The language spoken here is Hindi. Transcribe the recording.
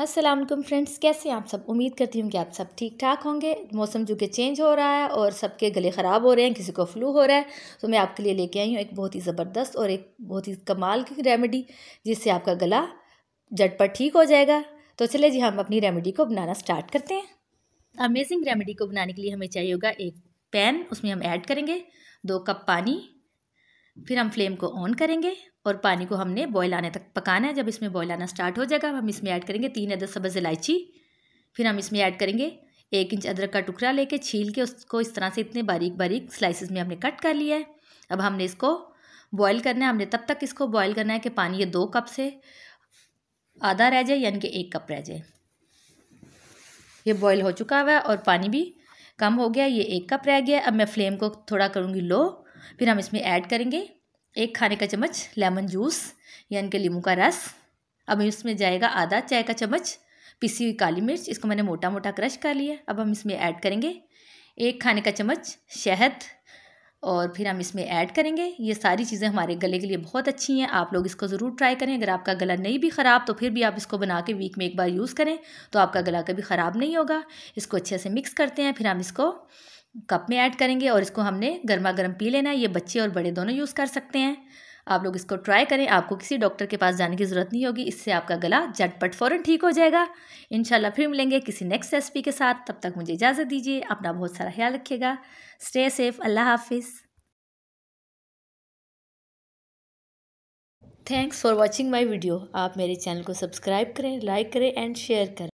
असलम फ्रेंड्स कैसे हैं आप सब उम्मीद करती हूँ कि आप सब ठीक ठाक होंगे मौसम जो कि चेंज हो रहा है और सबके गले ख़राब हो रहे हैं किसी को फ्लू हो रहा है तो मैं आपके लिए लेके आई हूँ एक बहुत ही ज़बरदस्त और एक बहुत ही कमाल की रेमेडी जिससे आपका गला झटपट ठीक हो जाएगा तो चले जी हम अपनी रेमेडी को बनाना स्टार्ट करते हैं अमेजिंग रेमेडी को बनाने के लिए हमें चाहिए होगा एक पैन उसमें हम ऐड करेंगे दो कप पानी फिर हम फ्लेम को ऑन करेंगे और पानी को हमने बॉयल आने तक पकाना है जब इसमें बॉयल आना स्टार्ट हो जाएगा हम इसमें ऐड करेंगे तीन अदर सब्ज़ इलायची फिर हम इसमें ऐड करेंगे एक इंच अदरक का टुकड़ा लेके छील के उसको इस तरह से इतने बारीक बारीक स्लाइसिस में हमने कट कर लिया है अब हमने इसको बॉयल करना है हमने तब तक इसको बॉयल करना है कि पानी ये दो कप से आधा रह जाए यानी कि एक कप रह जाए ये बॉयल हो चुका हुआ है और पानी भी कम हो गया ये एक कप रह गया अब मैं फ्लेम को थोड़ा करूँगी लो फिर हम इसमें ऐड करेंगे एक खाने का चम्मच लेमन जूस यानी कि लीमू का रस अब इसमें जाएगा आधा चाय का चम्मच पिसी हुई काली मिर्च इसको मैंने मोटा मोटा क्रश कर लिया अब हम इसमें ऐड करेंगे एक खाने का चम्मच शहद और फिर हम इसमें ऐड करेंगे ये सारी चीज़ें हमारे गले के लिए बहुत अच्छी हैं आप लोग इसको ज़रूर ट्राई करें अगर आपका गला नहीं भी ख़राब तो फिर भी आप इसको बना के वीक में एक बार यूज़ करें तो आपका गला कभी ख़राब नहीं होगा इसको अच्छे से मिक्स करते हैं फिर हम इसको कप में ऐड करेंगे और इसको हमने गर्मा गर्म पी लेना है ये बच्चे और बड़े दोनों यूज़ कर सकते हैं आप लोग इसको ट्राई करें आपको किसी डॉक्टर के पास जाने की ज़रूरत नहीं होगी इससे आपका गला झटपट फ़ौरन ठीक हो जाएगा इन फिर मिलेंगे किसी नेक्स्ट रेसिपी के साथ तब तक मुझे इजाज़त दीजिए अपना बहुत सारा ख्याल रखिएगा स्टे सेफ़ अल्लाह हाफिज़ thanks for watching my video आप मेरे चैनल को सब्सक्राइब करें लाइक करें एंड शेयर करें